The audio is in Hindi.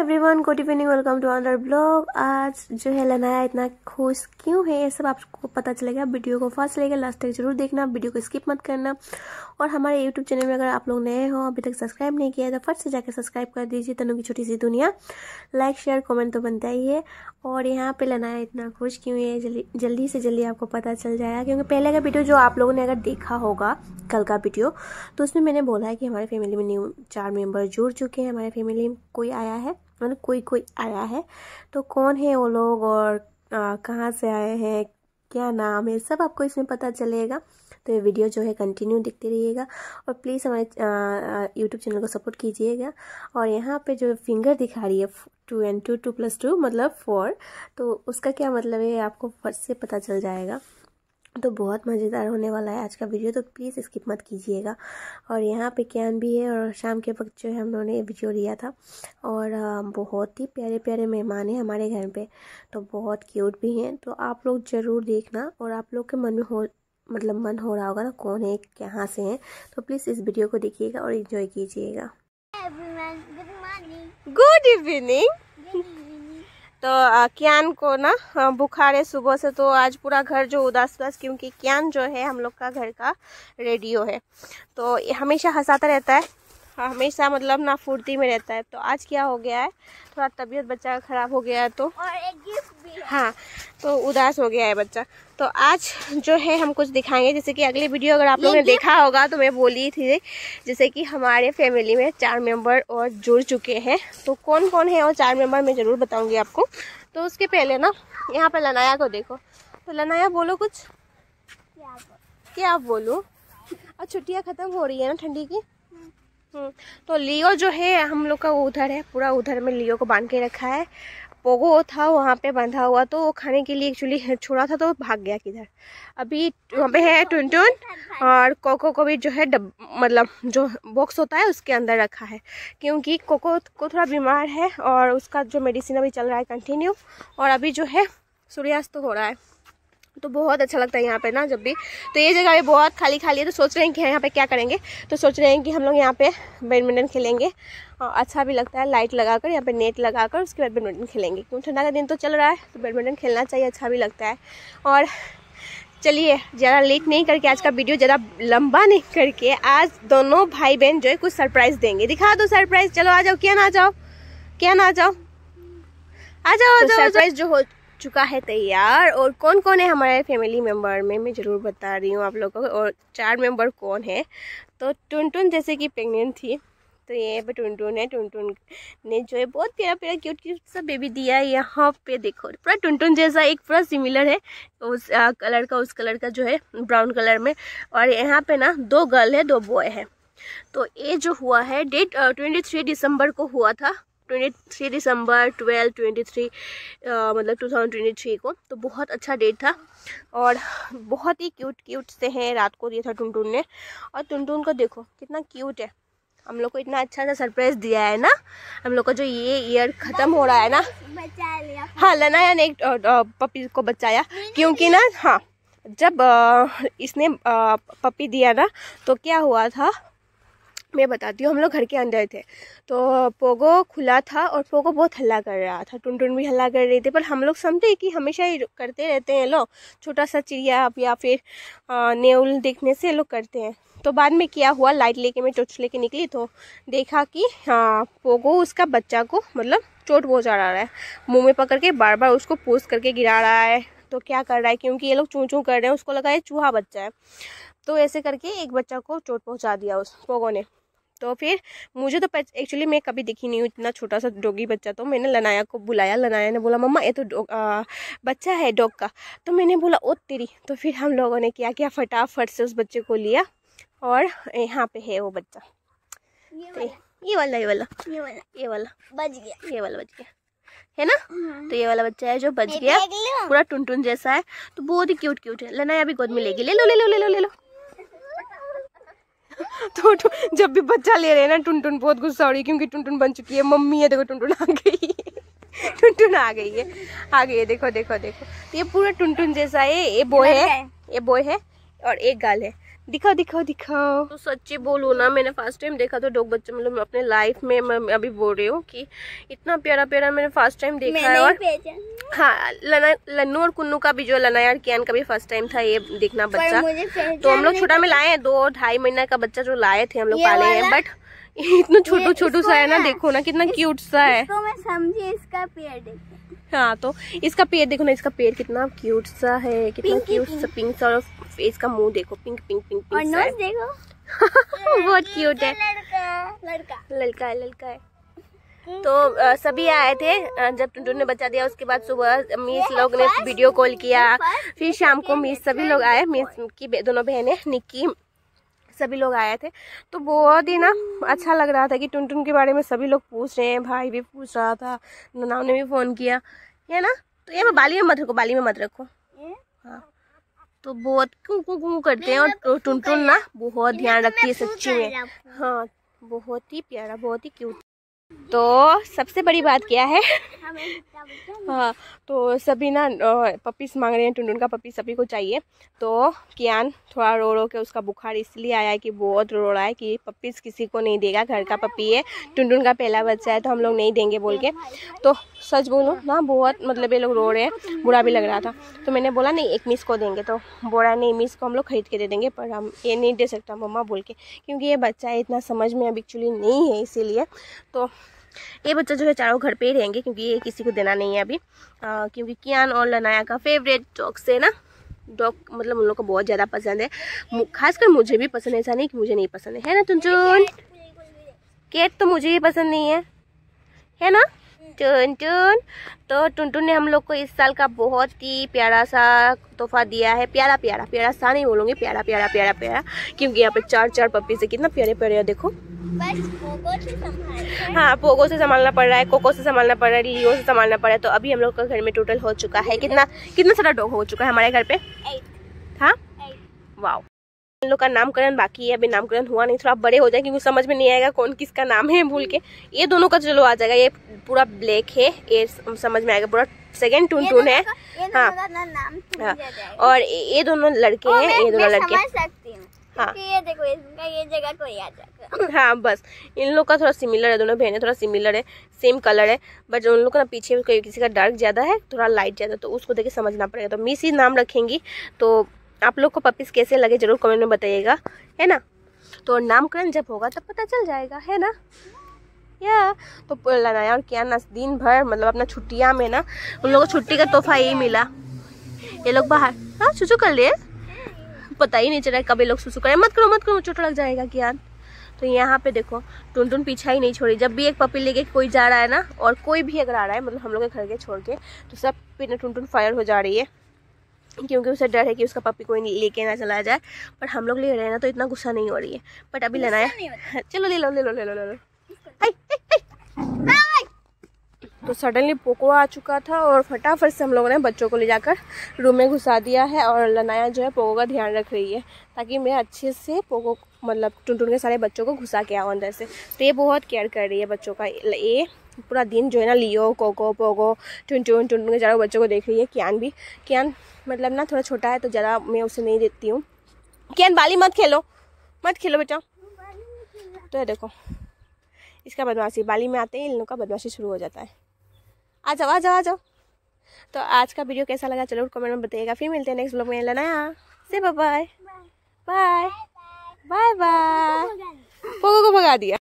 Everyone good evening welcome to another blog आज जो है लनाया इतना खुश क्यों है ये सब आपको पता चलेगा वीडियो को फर्स्ट लेकर लास्ट तक जरूर देखना वीडियो को स्किप मत करना और हमारे यूट्यूब चैनल में अगर आप लोग नए हो अभी तक सब्सक्राइब नहीं किया है तो फर्स्ट से जाकर सब्सक्राइब कर दीजिए तनु की छोटी सी दुनिया लाइक शेयर कॉमेंट तो बनता ही है और यहाँ पर लनाया इतना खुश क्यों है जल्दी जल्दी से जल्दी आपको पता चल जाएगा क्योंकि पहले का वीडियो जो आप लोगों ने अगर देखा होगा कल का वीडियो तो उसमें मैंने बोला है कि हमारे फैमिली में न्यू चार मेम्बर जुड़ चुके हैं हमारे फैमिली में कोई आया है मतलब कोई कोई आया है तो कौन है वो लोग और कहाँ से आए हैं क्या नाम है सब आपको इसमें पता चलेगा तो ये वीडियो जो है कंटिन्यू देखते रहिएगा और प्लीज़ हमारे यूट्यूब चैनल को सपोर्ट कीजिएगा और यहाँ पे जो फिंगर दिखा रही है two and two two plus two मतलब फोर तो उसका क्या मतलब है आपको फर्स्ट से पता चल जाएगा तो बहुत मज़ेदार होने वाला है आज का वीडियो तो प्लीज़ स्किप मत कीजिएगा और यहाँ पे कैन भी है और शाम के वक्त जो है हम लोगों ने ये वीडियो लिया था और बहुत ही प्यारे प्यारे मेहमान हैं हमारे घर पे तो बहुत क्यूट भी हैं तो आप लोग ज़रूर देखना और आप लोग के मन में हो मतलब मन हो रहा होगा ना कौन है कहाँ से हैं तो प्लीज़ इस वीडियो को देखिएगा और इन्जॉय कीजिएगा गुड इवनिंग तो क्यान को ना बुखार है सुबह से तो आज पूरा घर जो उदास उदास क्योंकि क्यान जो है हम लोग का घर का रेडियो है तो हमेशा हंसाता रहता है हाँ, हमेशा मतलब ना फुर्ती में रहता है तो आज क्या हो गया है थोड़ा तबीयत बच्चा का ख़राब हो गया है तो और एक गिफ्ट भी हाँ तो उदास हो गया है बच्चा तो आज जो है हम कुछ दिखाएंगे जैसे कि अगली वीडियो अगर आप लोगों ने देखा होगा तो मैं बोली थी जैसे कि हमारे फैमिली में चार मेंबर और जुड़ चुके हैं तो कौन कौन है और चार मेंबर मैं ज़रूर बताऊँगी आपको तो उसके पहले ना यहाँ पर लनाया को देखो तो लनाया बोलो कुछ क्या बोलूँ अब छुट्टियाँ ख़त्म हो रही है ना ठंडी की हम्म, तो लियो जो है हम लोग का उधर है पूरा उधर में लियो को बांध के रखा है पोगो था वहाँ पे बंधा हुआ तो वो खाने के लिए एक्चुअली छोड़ा था तो भाग गया किधर अभी वहाँ पे है टुनटुन और कोको को भी जो है डब मतलब जो बॉक्स होता है उसके अंदर रखा है क्योंकि कोको को थोड़ा बीमार है और उसका जो मेडिसिन अभी चल रहा है कंटिन्यू और अभी जो है सूर्यास्त हो रहा है तो बहुत अच्छा लगता है यहाँ पे ना जब भी तो ये जगह भी बहुत खाली खाली है तो सोच रहे हैं कि यहाँ पे क्या करेंगे तो सोच रहे हैं कि हम लोग यहाँ पे बैडमिंटन खेलेंगे और अच्छा भी लगता है लाइट लगाकर यहाँ पे नेट लगाकर उसके बाद बैडमिंटन खेलेंगे क्योंकि ठंडा का दिन तो चल रहा है तो बैडमिंटन खेलना चाहिए अच्छा भी लगता है और चलिए ज़्यादा लेट नहीं करके आज का वीडियो ज़्यादा लंबा नहीं करके आज दोनों भाई बहन जो है कुछ सरप्राइज़ देंगे दिखा दो सरप्राइज़ चलो आ जाओ क्या ना जाओ क्या ना तो जाओ आ जाओ आ जाओ सरप्राइज जो हो चुका है तैयार और कौन कौन है हमारे फैमिली मेम्बर में मैं ज़रूर बता रही हूँ आप लोगों को और चार मेम्बर कौन है तो टुन जैसे कि प्रेगनेंट थी तो ये पे टुन है टुन ने जो है बहुत प्यारा प्यारा क्यूट क्यूट सा बेबी दिया है यहाँ पे देखो पूरा टुनटुन जैसा एक पूरा सिमिलर है उस आ, कलर का उस कलर का जो है ब्राउन कलर में और यहाँ पर ना दो गर्ल है दो बॉय है तो ये जो हुआ है डेट ट्वेंटी थ्री दिसंबर को हुआ था twenty three December twelve twenty three मतलब टू थाउजेंड ट्वेंटी थ्री को तो बहुत अच्छा डेट था और बहुत ही क्यूट क्यूट से हैं रात को दिया था टुनटुन ने और टुनटुन को देखो कितना क्यूट है हम लोग को इतना अच्छा सा सरप्राइज दिया है ना हम लोग का जो ये ईयर खत्म हो रहा है ना बचा लिया हाँ लनाया ने एक पपी को बचाया क्योंकि ना हाँ जब इसने पपी दिया ना तो क्या हुआ था मैं बताती हूँ हम लोग घर के अंदर थे तो पोगो खुला था और पोगो बहुत हल्ला कर रहा था टुन टुन भी हल्ला कर रही थी पर हम लोग समझे कि हमेशा ही करते रहते हैं लोग छोटा सा चिड़िया या फिर नेउल देखने से लोग करते हैं तो बाद में क्या हुआ लाइट लेके मैं टोच लेके निकली तो देखा कि हाँ पोगो उसका बच्चा को मतलब चोट पहुँचा रहा है मुँह में पकड़ के बार बार उसको पोस करके गिरा रहा है तो क्या कर रहा है क्योंकि ये लोग चूँ चूँ कर रहे हैं उसको लगा है चूहा बच्चा है तो ऐसे करके एक बच्चा को चोट पहुंचा दिया उस पोगो ने तो फिर मुझे तो एक्चुअली मैं कभी दिखी नहीं हूँ इतना छोटा सा डॉगी बच्चा तो मैंने लनाया को बुलाया लनाया ने बोला मम्मा ये तो आ, बच्चा है डॉग का तो मैंने बोला ओ तेरी तो फिर हम लोगों ने क्या किया फटाफट से उस बच्चे को लिया और यहाँ पे है वो बच्चा ये तो वाला ये वाला ये वाला ये वाला ये वाला बच गया ये वाला बच गया है ना हम्म। तो ये वाला बच्चा है जो बच तो गया पूरा टुन जैसा है तो बहुत ही क्यूट क्यूट है लेना अभी गोद में लेगी ले लो ले लो ले लो ले लो तो, जब भी बच्चा ले रहे हैं ना टुनटुन बहुत गुस्सा हो रही है क्योंकि टुनटुन बन चुकी है मम्मी है देखो टुनटुन आ गई है टुनटुन आ गई है आ गई है देखो देखो देखो तो ये पूरा टुनटुन जैसा है ये बॉय है ये बॉय है और एक गाल है दिखाओ दिखाओ दिखाओ तो सच्ची बोलू ना मैंने फर्स्ट टाइम देखा तो डॉग बच्चा मतलब अपने लाइफ में मैं अभी बोल रही हूँ कि इतना प्यारा प्यारा मैंने फर्स्ट टाइम देखा है और हाँ लन्नू और कुन्नू का भी जो लना यार कैन का भी फर्स्ट टाइम था ये देखना बच्चा तो हम लोग छोटा में लाए हैं दो ढाई महीना का बच्चा जो लाए थे हम लोग पाले हैं बट इतना छोटू छोटू सा है ना देखो ना कितना क्यूट सा है मैं समझी इसका पेड़ हाँ तो इसका पेयर देखो ना इसका पेयर कितना क्यूट सा है कितना क्यूट सा पिंक सा और फेस का मुंह देखो पिंक पिंक पिंक पिंक और नोज देखो बहुत क्यूट है लड़का लड़का है लड़का है तो सभी आए थे जब टुंटू ने बचा दिया उसके बाद सुबह मिस लोग ने वीडियो कॉल किया फिर शाम को मिस सभी लोग आए मिस की दोनों बहनें निक्की सभी लोग आए थे तो बहुत ही ना अच्छा लग रहा था कि टुन टुन के बारे में सभी लोग पूछ रहे हैं भाई भी पूछ रहा था ननाव ने भी फ़ोन किया है ना तो ये बाली में मत रखो बाली में मत रखो हाँ तो बहुत क्यों कु करते हैं और टुन टुन ना बहुत ध्यान तो रखती है सच्ची में हाँ बहुत ही प्यारा बहुत ही क्यूट तो सबसे बड़ी बात क्या है हाँ तो सभी ना पपीस मांग रहे हैं टुंडुन का पपी सभी को चाहिए तो कियान थोड़ा रो रो के उसका बुखार इसलिए आया है कि बहुत रो रहा है कि पपीस किसी को नहीं देगा घर का पपी है टुंडुन का पहला बच्चा है तो हम लोग नहीं देंगे बोल के तो सच बोलो ना बहुत मतलब ये लोग रो रहे हैं बुरा भी लग रहा था तो मैंने बोला नहीं एक मिस को देंगे तो बोला नहीं मिस को हम लोग खरीद के दे देंगे पर हम ये नहीं दे सकता मम्मा बोल के क्योंकि ये बच्चा है इतना समझ में अब एक्चुअली नहीं है इसीलिए तो ये बच्चा जो है चारों घर पे ही रहेंगे क्योंकि ये किसी को देना नहीं है अभी आ, क्योंकि कियान और लनाया का फेवरेट डॉग्स है ना डॉग मतलब उन लोग को बहुत ज़्यादा पसंद है खासकर मुझे भी पसंद है ऐसा नहीं कि मुझे नहीं पसंद है, है ना टुनचुन केट तो मुझे ही पसंद नहीं है है ना टुन हम्म। टुन तो टुनटुन ने हम लोग को इस साल का बहुत ही प्यारा सा तोहफा दिया है प्यारा प्यारा प्यारा सा नहीं बोलूँगी प्यारा प्यारा प्यारा प्यारा क्योंकि यहाँ पे चार चार पप्पी से कितना प्यारे प्यारे देखो हाँ पोगो से संभालना पड़ रहा है कोको से संभालना पड़ रहा है लियो से संभालना पड़ रहा है तो अभी हम लोग का घर में टोटल हो चुका है कितना कितना सारा डॉग हो चुका है हमारे घर पे हाँ वाओ इन लोग का नामकरण बाकी है अभी नामकरण हुआ नहीं थोड़ा बड़े हो जाए क्योंकि समझ में नहीं आएगा कौन किसका नाम है भूल के ये दोनों का चलो आ जाएगा ये पूरा ब्लैक है ये समझ में आएगा पूरा सेकेंड टून टून है हाँ, हाँ। और ये दोनों लड़के हैं ये दोनों लड़के हाँ।, हाँ।, हाँ बस इन लोग का थोड़ा सिमिलर है दोनों बहने थोड़ा सिमिलर है सेम कलर है बट उन लोग का ना पीछे किसी का डार्क ज़्यादा है थोड़ा लाइट ज़्यादा तो उसको देखे समझना पड़ेगा तो मिस ही नाम रखेंगी तो आप लोग को पपीस कैसे लगे जरूर कमेंट में बताइएगा है ना तो नामकरण जब होगा तब पता चल जाएगा है ना या तो लनाया और क्या ना दिन भर मतलब अपना छुट्टियाँ में ना उन लोगों को छुट्टी का तोहफा यही मिला ये लोग बाहर हाँ छुचू कर लिए पता ही नहीं चला है कभी लोग सुसु करें मत करो मत करो चोट लग जाएगा कि यार तो यहाँ पे देखो टून टून पीछा ही नहीं छोड़ी जब भी एक पपी लेके कोई जा रहा है ना और कोई भी अगर आ रहा है मतलब हम लोग घर के छोड़ के तो सब पे ना टून फायर हो जा रही है क्योंकि उसे डर है कि उसका पपी कोई लेके ना चला जाए पर हम लोग ले रहे हैं ना तो इतना गुस्सा नहीं हो रही है बट अभी लेना है चलो ले लो ले लो ले लो ले लो तो सडनली पोको आ चुका था और फटाफट से हम लोगों ने बच्चों को ले जाकर रूम में घुसा दिया है और लनाया जो है पोको का ध्यान रख रही है ताकि मैं अच्छे से पोको मतलब टुन टुन के सारे बच्चों को घुसा के आऊँ अंदर से तो ये बहुत केयर कर रही है बच्चों का ये पूरा दिन जो है ना लियो कोको पोगो टुन टुन के ज़्यादा बच्चों को देख रही है कियान भी कियान मतलब ना थोड़ा छोटा है तो ज़्यादा मैं उसे नहीं देती हूँ कियान बाली मत खेलो मत खेलो बेटा तो ये देखो इसका बदमाशी बाली में आते ही इन लोग का बदमाशी शुरू हो जाता है आ जाओ आ जाओ आ जाओ तो आज का वीडियो कैसा लगा चलो कमेंट में बताइएगा फिर मिलते हैं नेक्स्ट ब्लॉग में लेना से bye bye bye bye bye को भगा दिया